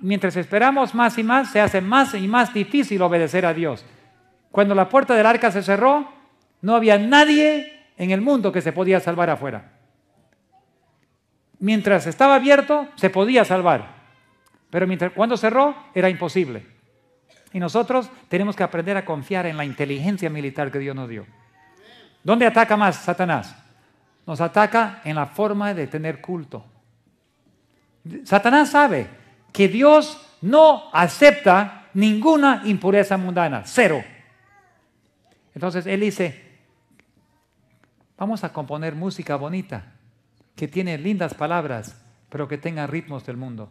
mientras esperamos más y más, se hace más y más difícil obedecer a Dios. Cuando la puerta del arca se cerró, no había nadie en el mundo que se podía salvar afuera. Mientras estaba abierto, se podía salvar. Pero cuando cerró, era imposible. Y nosotros tenemos que aprender a confiar en la inteligencia militar que Dios nos dio. ¿Dónde ataca más Satanás? Nos ataca en la forma de tener culto. Satanás sabe que Dios no acepta ninguna impureza mundana, cero. Entonces él dice, vamos a componer música bonita, que tiene lindas palabras, pero que tenga ritmos del mundo.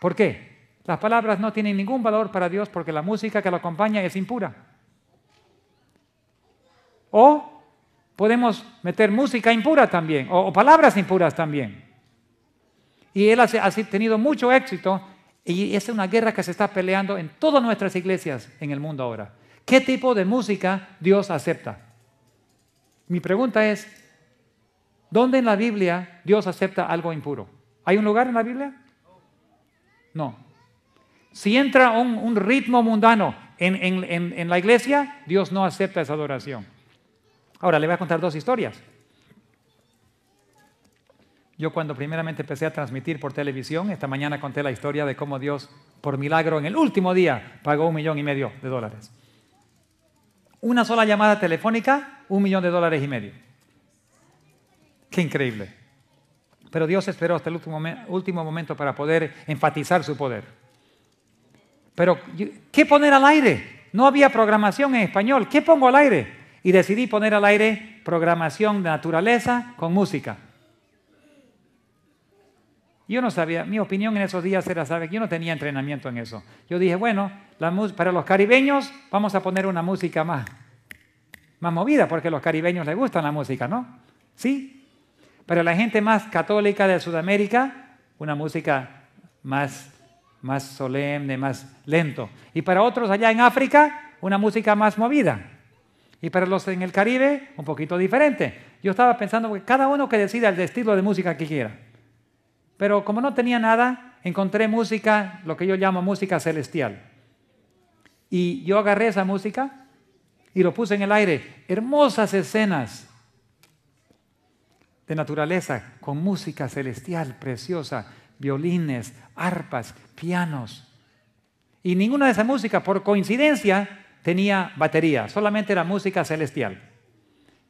¿Por qué? Las palabras no tienen ningún valor para Dios porque la música que lo acompaña es impura. O podemos meter música impura también, o, o palabras impuras también. Y él ha tenido mucho éxito y es una guerra que se está peleando en todas nuestras iglesias en el mundo ahora. ¿Qué tipo de música Dios acepta? Mi pregunta es, ¿dónde en la Biblia Dios acepta algo impuro? ¿Hay un lugar en la Biblia? No. Si entra un, ritmo mundano en la iglesia, Dios no acepta esa adoración. Ahora le voy a contar dos historias. Yo cuando primeramente empecé a transmitir por televisión, esta mañana conté la historia de cómo Dios, por milagro, en el último día pagó un millón y medio de dólares. Una sola llamada telefónica, un millón de dólares y medio. Qué increíble. Pero Dios esperó hasta el último, último momento para poder enfatizar su poder. Pero, ¿qué poner al aire? No había programación en español. ¿Qué pongo al aire? Y decidí poner al aire programación de naturaleza con música. Yo no sabía, mi opinión en esos días era, ¿sabe? Yo no tenía entrenamiento en eso. Yo dije, bueno, para los caribeños vamos a poner una música más, más movida, porque a los caribeños les gusta la música, ¿no? ¿Sí? Para la gente más católica de Sudamérica, una música más, más solemne, más lento. Y para otros allá en África, una música más movida. Y para los en el Caribe, un poquito diferente. Yo estaba pensando que cada uno que decida el estilo de música que quiera. Pero como no tenía nada, encontré música, lo que yo llamo música celestial. Y yo agarré esa música y lo puse en el aire. Hermosas escenas de naturaleza con música celestial preciosa, violines, arpas, pianos. Y ninguna de esa música, por coincidencia, tenía batería, solamente era música celestial.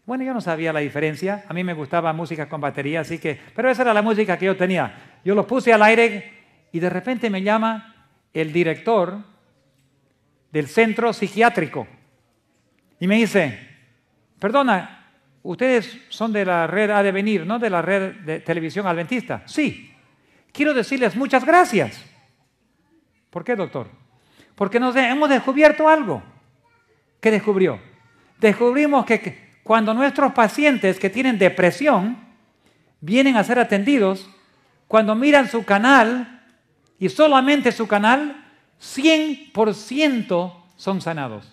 Bueno, yo no sabía la diferencia. A mí me gustaba música con batería, así que... Pero esa era la música que yo tenía. Yo lo puse al aire y de repente me llama el director del centro psiquiátrico y me dice, perdona, ustedes son de la red A de Venir, ¿no? De la red de televisión adventista. Sí. Quiero decirles muchas gracias. ¿Por qué, doctor? Porque nos hemos descubierto algo. ¿Qué descubrió? Descubrimos que cuando nuestros pacientes que tienen depresión vienen a ser atendidos, cuando miran su canal y solamente su canal, 100% son sanados.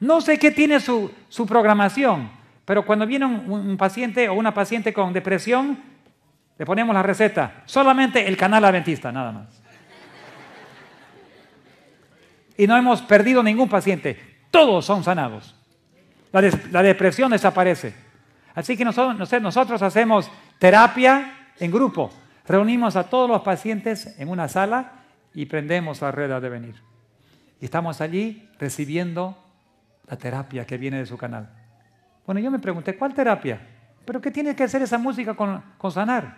No sé qué tiene su, programación, pero cuando viene un, un, paciente o una paciente con depresión, le ponemos la receta, solamente el canal adventista, nada más. Y no hemos perdido ningún paciente, todos son sanados. La, depresión desaparece. Así que nosotros, hacemos terapia en grupo. Reunimos a todos los pacientes en una sala y prendemos la red de venir. Y estamos allí recibiendo la terapia que viene de su canal. Bueno, yo me pregunté, ¿cuál terapia? ¿Pero qué tiene que hacer esa música con sanar?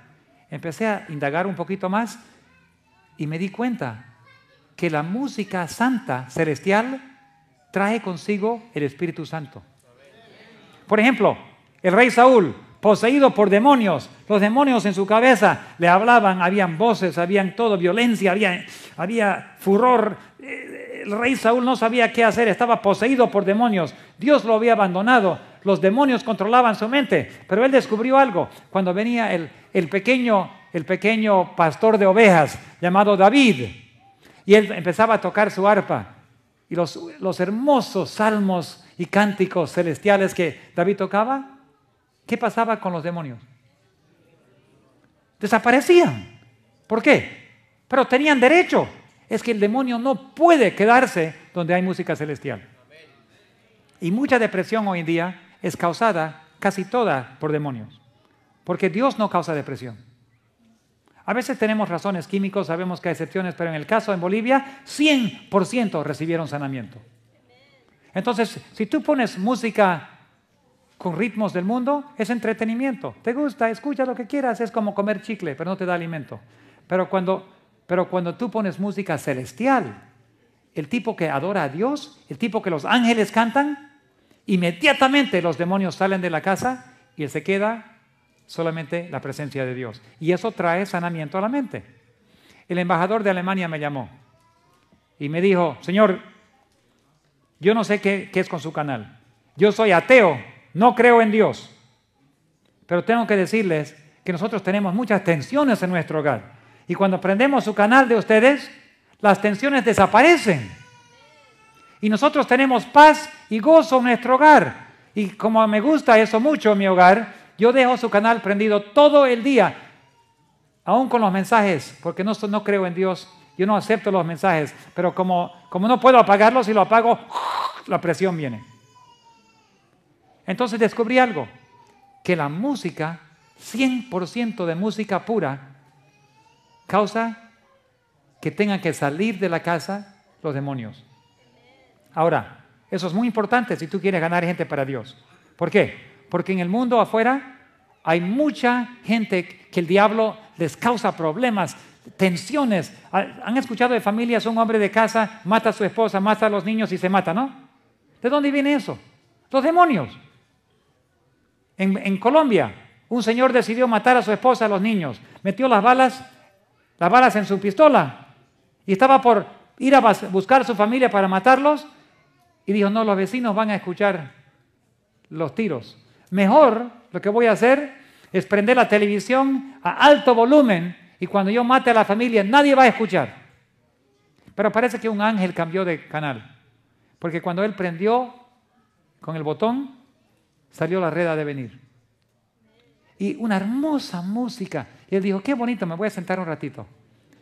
Empecé a indagar un poquito más y me di cuenta que la música santa celestial trae consigo el Espíritu Santo. Por ejemplo, el rey Saúl, poseído por demonios, los demonios en su cabeza le hablaban, habían voces, habían todo, violencia, había, furor. Eh, el rey Saúl no sabía qué hacer, estaba poseído por demonios. Dios lo había abandonado, los demonios controlaban su mente, pero él descubrió algo. Cuando venía el, pequeño, el pequeño pastor de ovejas llamado David, y él empezaba a tocar su arpa y los, los hermosos salmos y cánticos celestiales que David tocaba, ¿qué pasaba con los demonios? Desaparecían. ¿Por qué? Pero tenían derecho. Es que el demonio no puede quedarse donde hay música celestial. Y mucha depresión hoy en día es causada casi toda por demonios. Porque Dios no causa depresión. A veces tenemos razones químicos, sabemos que hay excepciones, pero en el caso en Bolivia, 100% recibieron sanamiento. Entonces, si tú pones música con ritmos del mundo, es entretenimiento. Te gusta, escucha lo que quieras, es como comer chicle, pero no te da alimento. Pero cuando, pero cuando tú pones música celestial, el tipo que adora a Dios, el tipo que los ángeles cantan, inmediatamente los demonios salen de la casa y él se queda solamente la presencia de Dios. Y eso trae sanamiento a la mente. El embajador de Alemania me llamó y me dijo, Señor, yo no sé qué, es con su canal. Yo soy ateo, no creo en Dios. Pero tengo que decirles que nosotros tenemos muchas tensiones en nuestro hogar. Y cuando prendemos su canal de ustedes, las tensiones desaparecen. Y nosotros tenemos paz y gozo en nuestro hogar. Y como me gusta eso mucho en mi hogar, yo dejo su canal prendido todo el día, aún con los mensajes, porque no, no creo en Dios. Yo no acepto los mensajes, pero como, como no puedo apagarlos, si lo apago, la presión viene. Entonces descubrí algo, que la música, 100% de música pura, causa que tengan que salir de la casa los demonios. Ahora, eso es muy importante si tú quieres ganar gente para Dios. ¿Por qué? Porque en el mundo afuera hay mucha gente que el diablo les causa problemas, tensiones. Ah, Han escuchado de familias, un hombre de casa mata a su esposa, mata a los niños y se mata, ¿no? ¿De dónde viene eso? Los demonios. En, Colombia, un señor decidió matar a su esposa, a los niños. Metió las balas, las balas en su pistola y estaba por ir a buscar a su familia para matarlos y dijo, no, los vecinos van a escuchar los tiros. Mejor lo que voy a hacer es prender la televisión a alto volumen y cuando yo mate a la familia nadie va a escuchar. Pero parece que un ángel cambió de canal, porque cuando él prendió con el botón, salió la red de venir. Y una hermosa música. Y él dijo, qué bonito, me voy a sentar un ratito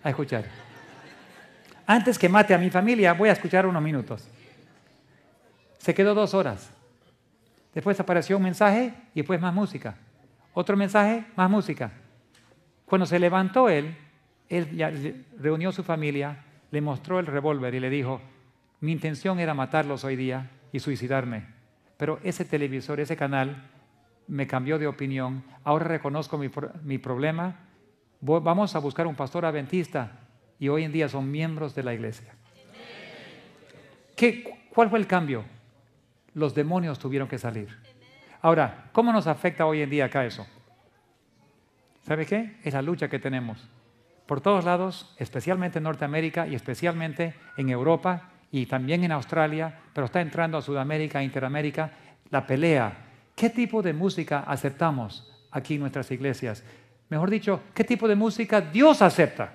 a escuchar. Antes que mate a mi familia, voy a escuchar unos minutos. Se quedó dos horas. Después apareció un mensaje y después más música. Otro mensaje, más música. Cuando se levantó él, él reunió a su familia, le mostró el revólver y le dijo, mi intención era matarlos hoy día y suicidarme, pero ese televisor, ese canal, me cambió de opinión, ahora reconozco mi, problema, vamos a buscar un pastor adventista y hoy en día son miembros de la iglesia. ¿Qué, ¿Cuál fue el cambio? los demonios tuvieron que salir. Ahora, ¿cómo nos afecta hoy en día acá eso? ¿Sabe qué? Es la lucha que tenemos. Por todos lados, especialmente en Norteamérica y especialmente en Europa y también en Australia, pero está entrando a Sudamérica, Interamérica, la pelea. ¿Qué tipo de música aceptamos aquí en nuestras iglesias? Mejor dicho, ¿qué tipo de música Dios acepta?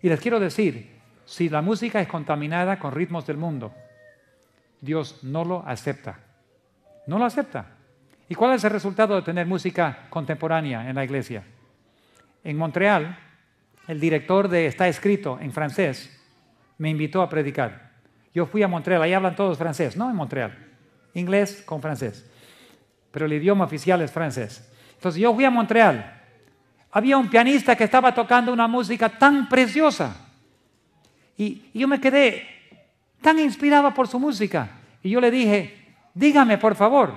Y les quiero decir, si la música es contaminada con ritmos del mundo, Dios no lo acepta. No lo acepta. ¿Y cuál es el resultado de tener música contemporánea en la iglesia? En Montreal, el director de Está escrito en francés me invitó a predicar. Yo fui a Montreal, ahí hablan todos francés, no en Montreal, inglés con francés, pero el idioma oficial es francés. Entonces yo fui a Montreal, había un pianista que estaba tocando una música tan preciosa y, yo me quedé tan inspirada por su música. Y yo le dije, dígame por favor,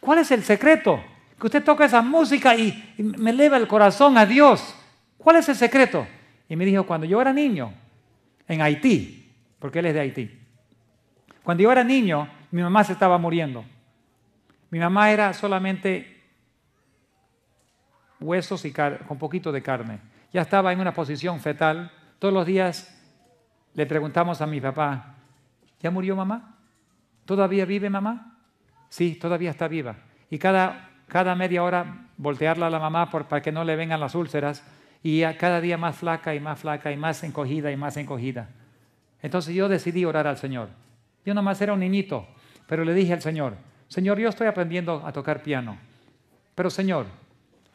¿cuál es el secreto? Que usted toca esa música y, me eleva el corazón a Dios. ¿Cuál es el secreto? Y me dijo, cuando yo era niño, en Haití, porque él es de Haití, cuando yo era niño, mi mamá se estaba muriendo. Mi mamá era solamente huesos y con poquito de carne. Ya estaba en una posición fetal. Todos los días le preguntamos a mi papá, ¿ya murió mamá? ¿Todavía vive mamá? Sí, todavía está viva. Y cada, cada media hora voltearla a la mamá para que no le vengan las úlceras y cada día más flaca y más flaca y más encogida y más encogida. Entonces yo decidí orar al Señor. Yo nomás era un niñito, pero le dije al Señor, Señor, yo estoy aprendiendo a tocar piano, pero Señor,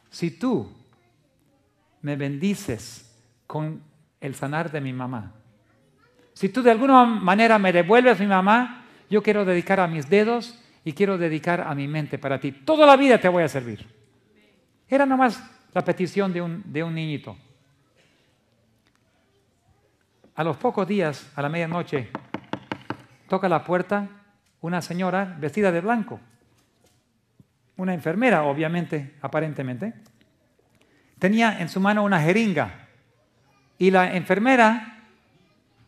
si tú me bendices con el sanar de mi mamá, si tú de alguna manera me devuelves mi mamá, yo quiero dedicar a mis dedos y quiero dedicar a mi mente para ti. Toda la vida te voy a servir. Era nomás la petición de un, de un niñito. A los pocos días, a la medianoche, toca la puerta una señora vestida de blanco. Una enfermera, obviamente, aparentemente. Tenía en su mano una jeringa. Y la enfermera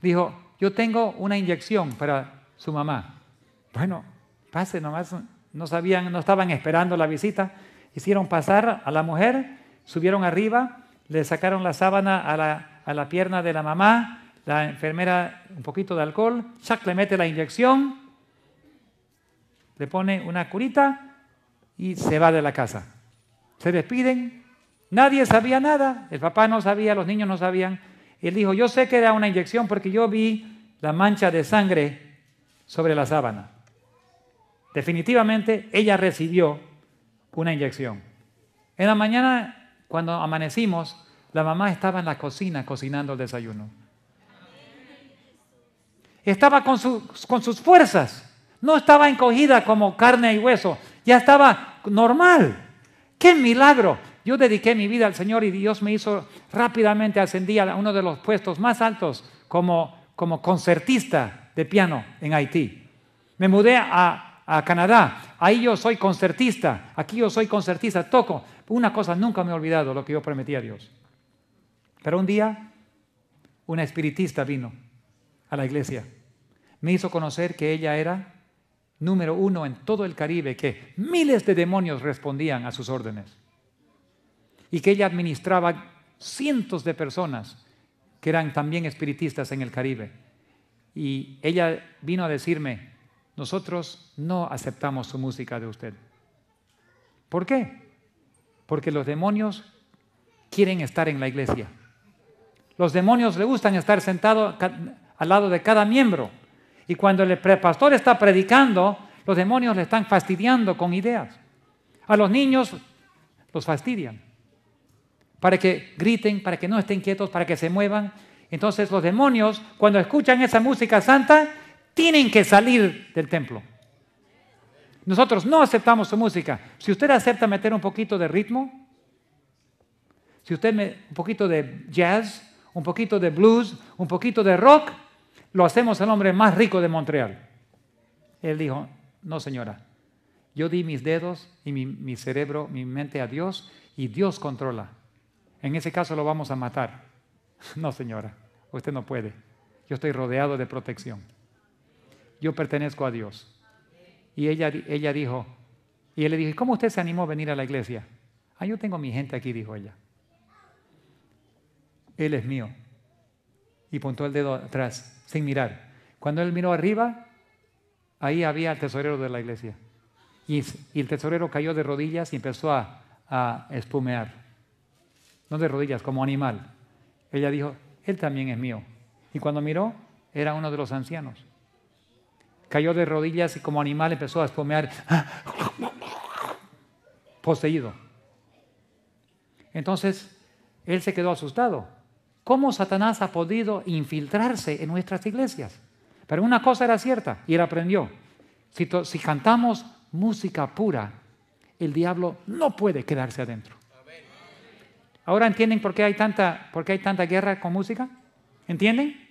dijo, yo tengo una inyección para su mamá. Bueno, pase nomás, no sabían, no estaban esperando la visita. Hicieron pasar a la mujer, subieron arriba, le sacaron la sábana a la, pierna de la mamá, la enfermera un poquito de alcohol, Chuck le mete la inyección, le pone una curita y se va de la casa. Se despiden, nadie sabía nada, el papá no sabía, los niños no sabían, él dijo, yo sé que era una inyección porque yo vi la mancha de sangre sobre la sábana. Definitivamente ella recibió una inyección. En la mañana, cuando amanecimos, la mamá estaba en la cocina cocinando el desayuno. Estaba con, con sus fuerzas. No estaba encogida como carne y hueso. Ya estaba normal. ¡Qué milagro! Yo dediqué mi vida al Señor y Dios me hizo rápidamente ascendí a uno de los puestos más altos como, concertista de piano en Haití. Me mudé a Canadá. Ahí yo soy concertista. Aquí yo soy concertista. Toco. Una cosa nunca me he olvidado, lo que yo prometí a Dios. Pero un día, una espiritista vino a la iglesia. Me hizo conocer que ella era número uno en todo el Caribe, que miles de demonios respondían a sus órdenes y que ella administraba cientos de personas que eran también espiritistas en el Caribe. Y ella vino a decirme, nosotros no aceptamos su música de usted. ¿Por qué? Porque los demonios quieren estar en la iglesia. Los demonios le gustan estar sentados al lado de cada miembro. Y cuando el pastor está predicando, los demonios le están fastidiando con ideas. A los niños los fastidian para que griten, para que no estén quietos, para que se muevan. Entonces los demonios, cuando escuchan esa música santa, tienen que salir del templo. Nosotros no aceptamos su música. Si usted acepta meter un poquito de ritmo, si usted me, un poquito de jazz, un poquito de blues, un poquito de rock, lo hacemos al hombre más rico de Montreal. Él dijo, no señora, yo di mis dedos y mi, mi cerebro, mi mente a Dios y Dios controla. En ese caso lo vamos a matar. No, señora, usted no puede. Yo estoy rodeado de protección. Yo pertenezco a Dios. Y ella, ella dijo, y él le dijo, ¿cómo usted se animó a venir a la iglesia? Ah, yo tengo mi gente aquí, dijo ella. Él es mío. Y puntó el dedo atrás, sin mirar. Cuando él miró arriba, ahí había el tesorero de la iglesia. Y, el tesorero cayó de rodillas y empezó a espumear no de rodillas, como animal. Ella dijo, Él también es mío. Y cuando miró, era uno de los ancianos. Cayó de rodillas y como animal empezó a espumear, poseído. Entonces, Él se quedó asustado. ¿Cómo Satanás ha podido infiltrarse en nuestras iglesias? Pero una cosa era cierta, y él aprendió. Si, si cantamos música pura, el diablo no puede quedarse adentro. ¿Ahora entienden por qué hay tanta, hay tanta guerra con música? ¿Entienden?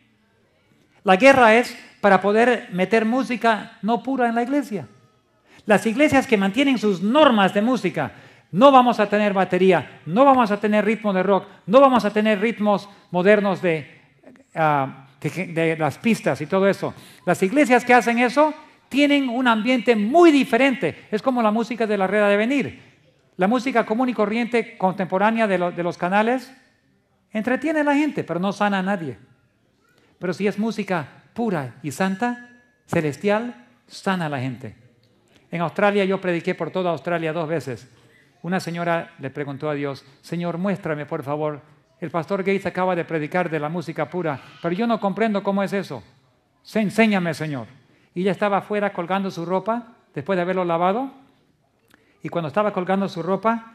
La guerra es para poder meter música no pura en la iglesia. Las iglesias que mantienen sus normas de música, no vamos a tener batería, no vamos a tener ritmo de rock, no vamos a tener ritmos modernos de, ah, las pistas y todo eso. Las iglesias que hacen eso tienen un ambiente muy diferente. Es como la música de la rueda de venir. La música común y corriente contemporánea de, los canales entretiene a la gente, pero no sana a nadie. Pero si es música pura y santa, celestial, sana a la gente. En Australia yo prediqué por toda Australia dos veces. Una señora le preguntó a Dios, Señor, muéstrame por favor, el pastor Gates acaba de predicar de la música pura, pero yo no comprendo cómo es eso. Se enséñame, Señor. Y ella estaba afuera colgando su ropa después de haberlo lavado y cuando estaba colgando su ropa,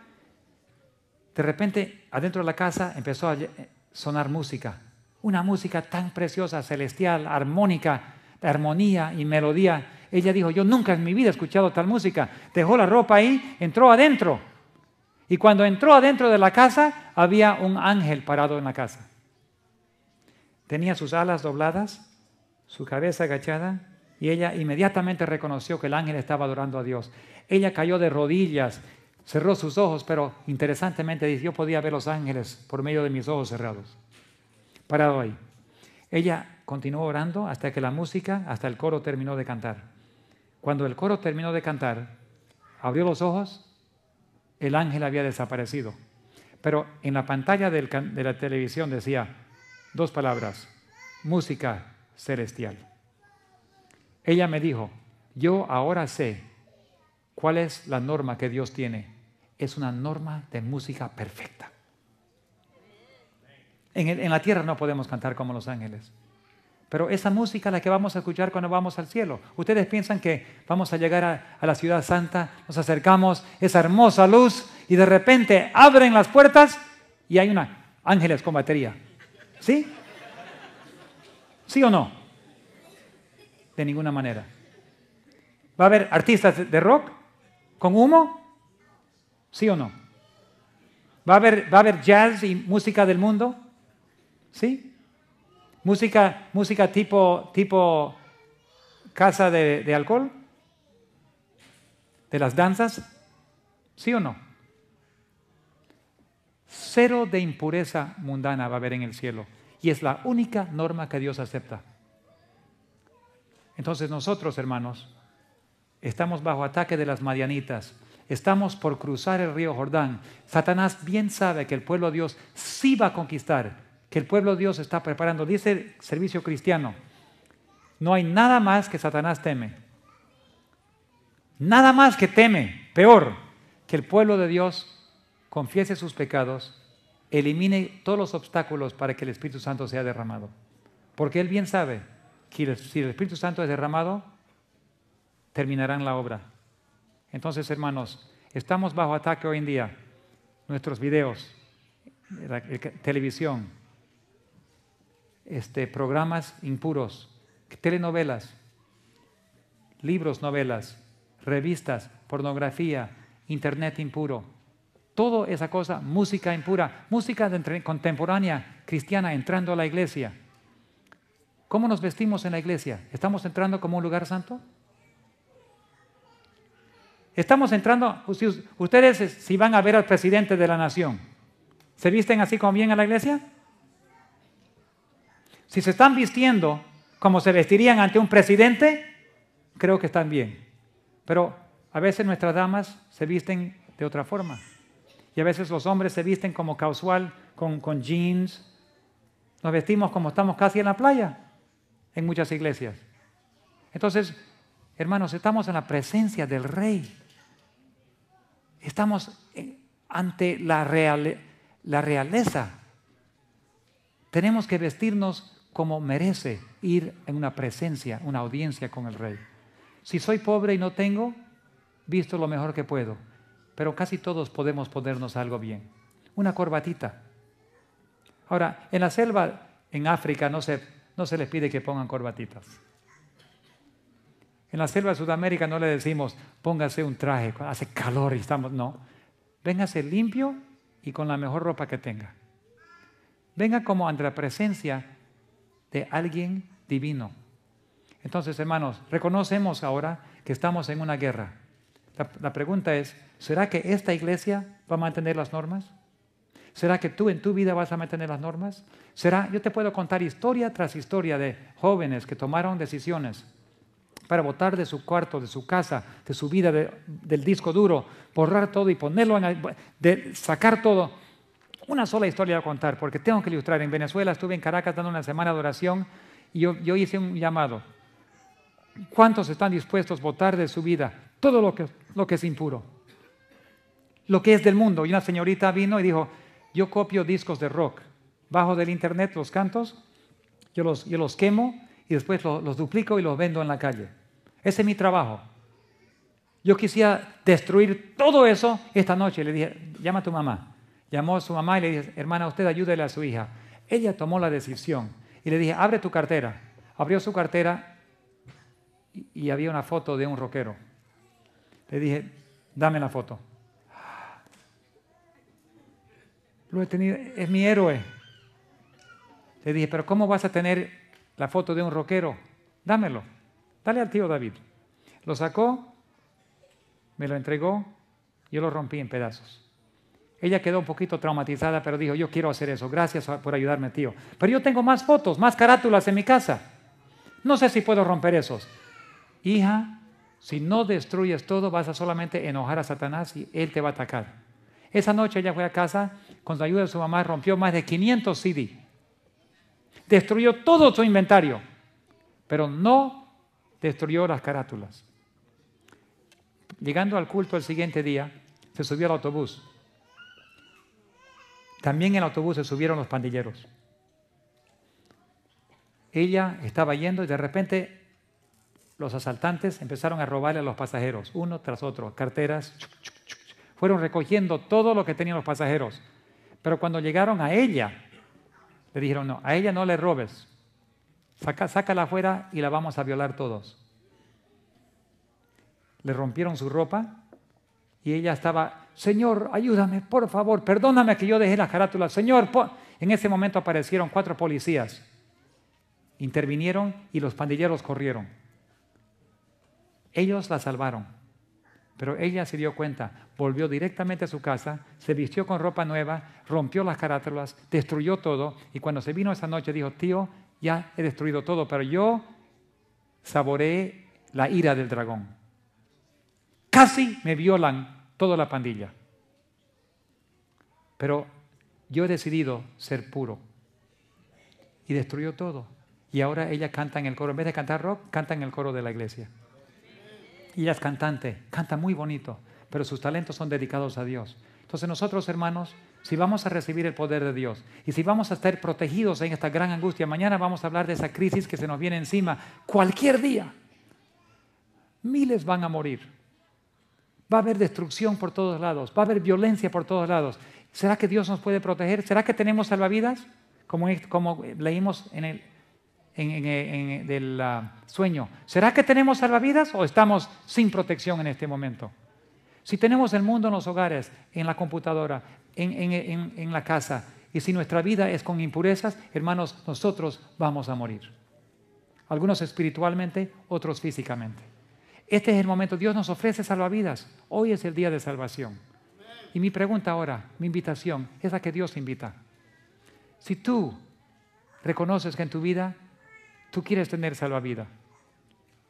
de repente adentro de la casa empezó a sonar música. Una música tan preciosa, celestial, armónica, de armonía y melodía. Ella dijo, yo nunca en mi vida he escuchado tal música. Dejó la ropa ahí, entró adentro. Y cuando entró adentro de la casa, había un ángel parado en la casa. Tenía sus alas dobladas, su cabeza agachada y ella inmediatamente reconoció que el ángel estaba adorando a Dios. Ella cayó de rodillas, cerró sus ojos, pero interesantemente dice, yo podía ver los ángeles por medio de mis ojos cerrados. Parado ahí. Ella continuó orando hasta que la música, hasta el coro terminó de cantar. Cuando el coro terminó de cantar, abrió los ojos, el ángel había desaparecido. Pero en la pantalla de la televisión decía dos palabras, música celestial. Ella me dijo, yo ahora sé cuál es la norma que Dios tiene. Es una norma de música perfecta. En, la tierra no podemos cantar como los ángeles. Pero esa música es la que vamos a escuchar cuando vamos al cielo. Ustedes piensan que vamos a llegar a, la ciudad santa, nos acercamos, esa hermosa luz, y de repente abren las puertas y hay una ángeles con batería. ¿Sí? ¿Sí o no? de ninguna manera. ¿Va a haber artistas de rock con humo? ¿Sí o no? ¿Va a haber, jazz y música del mundo? ¿Sí? ¿Música, música tipo, tipo casa de alcohol? ¿De las danzas? ¿Sí o no? Cero de impureza mundana va a haber en el cielo. Y es la única norma que Dios acepta. Entonces nosotros, hermanos, estamos bajo ataque de las madianitas. Estamos por cruzar el río Jordán. Satanás bien sabe que el pueblo de Dios sí va a conquistar, que el pueblo de Dios está preparando. Dice el servicio cristiano, no hay nada más que Satanás teme. Nada más que teme, peor, que el pueblo de Dios confiese sus pecados, elimine todos los obstáculos para que el Espíritu Santo sea derramado. Porque Él bien sabe si el Espíritu Santo es derramado, terminarán la obra. Entonces, hermanos, estamos bajo ataque hoy en día. Nuestros videos, televisión, este, programas impuros, telenovelas, libros, novelas, revistas, pornografía, internet impuro. todo esa cosa, música impura, música contemporánea cristiana entrando a la iglesia ¿Cómo nos vestimos en la iglesia? ¿Estamos entrando como un lugar santo? Estamos entrando, ustedes eh, si van a ver al presidente de la nación, ¿se visten así como bien a la iglesia? Si se están vistiendo como se vestirían ante un presidente, creo que están bien. Pero a veces nuestras damas se visten de otra forma. Y a veces los hombres se visten como casual, con jeans. Nos vestimos como estamos casi en la playa en muchas iglesias. Entonces, hermanos, estamos en la presencia del Rey. Estamos ante la, la realeza. Tenemos que vestirnos como merece ir en una presencia, una audiencia con el Rey. Si soy pobre y no tengo, visto lo mejor que puedo. Pero casi todos podemos ponernos algo bien. Una corbatita. Ahora, en la selva, en África, no sé, no se les pide que pongan corbatitas. En la selva de Sudamérica no le decimos, póngase un traje, hace calor y estamos, no. Véngase limpio y con la mejor ropa que tenga. Venga como ante la presencia de alguien divino. Entonces, hermanos, reconocemos ahora que estamos en una guerra. La, la pregunta es, ¿será que esta iglesia va a mantener las normas? ¿Será que tú en tu vida vas a mantener las normas? ¿Será? Yo te puedo contar historia tras historia de jóvenes que tomaron decisiones para botar de su cuarto, de su casa, de su vida, del disco duro, borrar todo y ponerlo de sacar todo. Una sola historia a contar, porque tengo que ilustrar. En Venezuela estuve en Caracas dando una semana de oración y yo, yo hice un llamado. ¿Cuántos están dispuestos a votar de su vida todo lo que, lo que es impuro? Lo que es del mundo. Y una señorita vino y dijo, yo copio discos de rock, bajo del internet los cantos, yo los, quemo y después los, duplico y los vendo en la calle. Ese es mi trabajo. Yo quisiera destruir todo eso esta noche. Le dije, llama a tu mamá. Llamó a su mamá y le dije, hermana, usted ayúdele a su hija. Ella tomó la decisión y le dije, abre tu cartera. Abrió su cartera y había una foto de un rockero. Le dije, dame la foto. es mi héroe. Le dije, pero ¿cómo vas a tener la foto de un rockero? Dámelo, dale al tío David. Lo sacó, me lo entregó, yo lo rompí en pedazos. Ella quedó un poquito traumatizada, pero dijo, yo quiero hacer eso, gracias por ayudarme, tío. Pero yo tengo más fotos, más carátulas en mi casa. No sé si puedo romper esos. Hija, si no destruyes todo, vas a solamente enojar a Satanás y él te va a atacar. Esa noche ella fue a casa con la ayuda de su mamá, rompió más de 500 CD. Destruyó todo su inventario, pero no destruyó las carátulas. Llegando al culto el siguiente día, se subió al autobús. También en el autobús se subieron los pandilleros. Ella estaba yendo y de repente los asaltantes empezaron a robarle a los pasajeros, uno tras otro, carteras. Fueron recogiendo todo lo que tenían los pasajeros. Pero cuando llegaron a ella, le dijeron, no, a ella no le robes. Saca, sácala afuera y la vamos a violar todos. Le rompieron su ropa y ella estaba, Señor, ayúdame, por favor, perdóname que yo dejé la carátula, Señor, en ese momento aparecieron cuatro policías. Intervinieron y los pandilleros corrieron. Ellos la salvaron. Pero ella se dio cuenta, volvió directamente a su casa, se vistió con ropa nueva, rompió las carátulas, destruyó todo y cuando se vino esa noche dijo, tío, ya he destruido todo, pero yo saboreé la ira del dragón. Casi me violan toda la pandilla. Pero yo he decidido ser puro. Y destruyó todo. Y ahora ella canta en el coro, en vez de cantar rock, canta en el coro de la iglesia y ella es cantante, canta muy bonito, pero sus talentos son dedicados a Dios. Entonces nosotros, hermanos, si vamos a recibir el poder de Dios y si vamos a estar protegidos en esta gran angustia, mañana vamos a hablar de esa crisis que se nos viene encima cualquier día. Miles van a morir. Va a haber destrucción por todos lados, va a haber violencia por todos lados. ¿Será que Dios nos puede proteger? ¿Será que tenemos salvavidas? Como, como leímos en el en, el ah, sueño. ¿Será que tenemos salvavidas o estamos sin protección en este momento? Si tenemos el mundo en los hogares, en la computadora, en la casa, y si nuestra vida es con impurezas, hermanos, nosotros vamos a morir. Algunos espiritualmente, otros físicamente. Este es el momento. Dios nos ofrece salvavidas. Hoy es el día de salvación. Y mi pregunta ahora, mi invitación, es la que Dios invita. Si tú reconoces que en tu vida tú quieres tener salvavidas.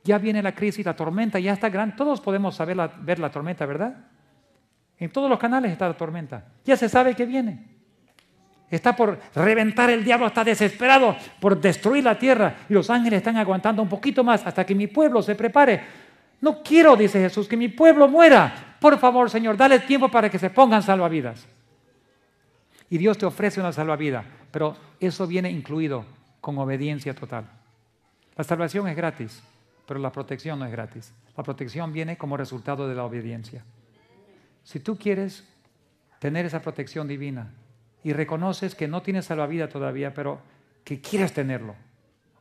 Ya viene la crisis, la tormenta, ya está grande. Todos podemos saber ver la tormenta, ¿verdad? En todos los canales está la tormenta. Ya se sabe que viene. Está por reventar el diablo, está desesperado por destruir la tierra. Y los ángeles están aguantando un poquito más hasta que mi pueblo se prepare. No quiero, dice Jesús, que mi pueblo muera. Por favor, Señor, dale tiempo para que se pongan salvavidas. Y Dios te ofrece una salvavida. pero eso viene incluido con obediencia total. La salvación es gratis, pero la protección no es gratis. La protección viene como resultado de la obediencia. Si tú quieres tener esa protección divina y reconoces que no tienes salvavida todavía, pero que quieres tenerlo,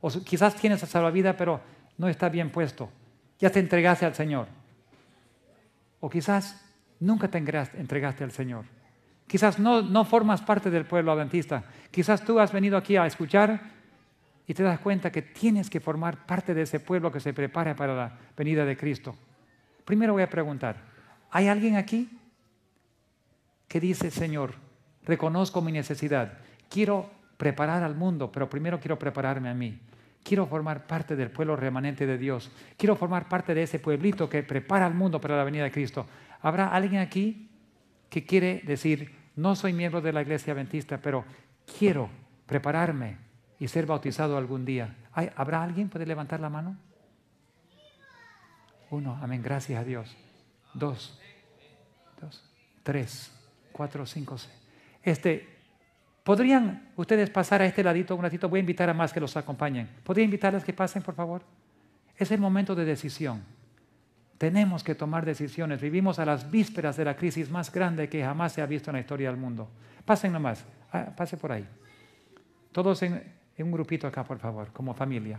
o quizás tienes esa salvavidas, pero no está bien puesto, ya te entregaste al Señor, o quizás nunca te entregaste al Señor, quizás no, no formas parte del pueblo adventista, quizás tú has venido aquí a escuchar y te das cuenta que tienes que formar parte de ese pueblo que se prepara para la venida de Cristo. Primero voy a preguntar, ¿hay alguien aquí que dice, Señor, reconozco mi necesidad, quiero preparar al mundo, pero primero quiero prepararme a mí? Quiero formar parte del pueblo remanente de Dios. Quiero formar parte de ese pueblito que prepara al mundo para la venida de Cristo. ¿Habrá alguien aquí que quiere decir, no soy miembro de la iglesia adventista, pero quiero prepararme y ser bautizado algún día. ¿Habrá alguien? ¿Puede levantar la mano? Uno, amén, gracias a Dios. Dos, dos, tres, cuatro, cinco, seis. Este, ¿podrían ustedes pasar a este ladito un ratito? Voy a invitar a más que los acompañen. ¿Podría invitarles que pasen, por favor? Es el momento de decisión. Tenemos que tomar decisiones. Vivimos a las vísperas de la crisis más grande que jamás se ha visto en la historia del mundo. Pasen nomás, ah, pase por ahí. Todos en, un grupito acá, por favor, como familia.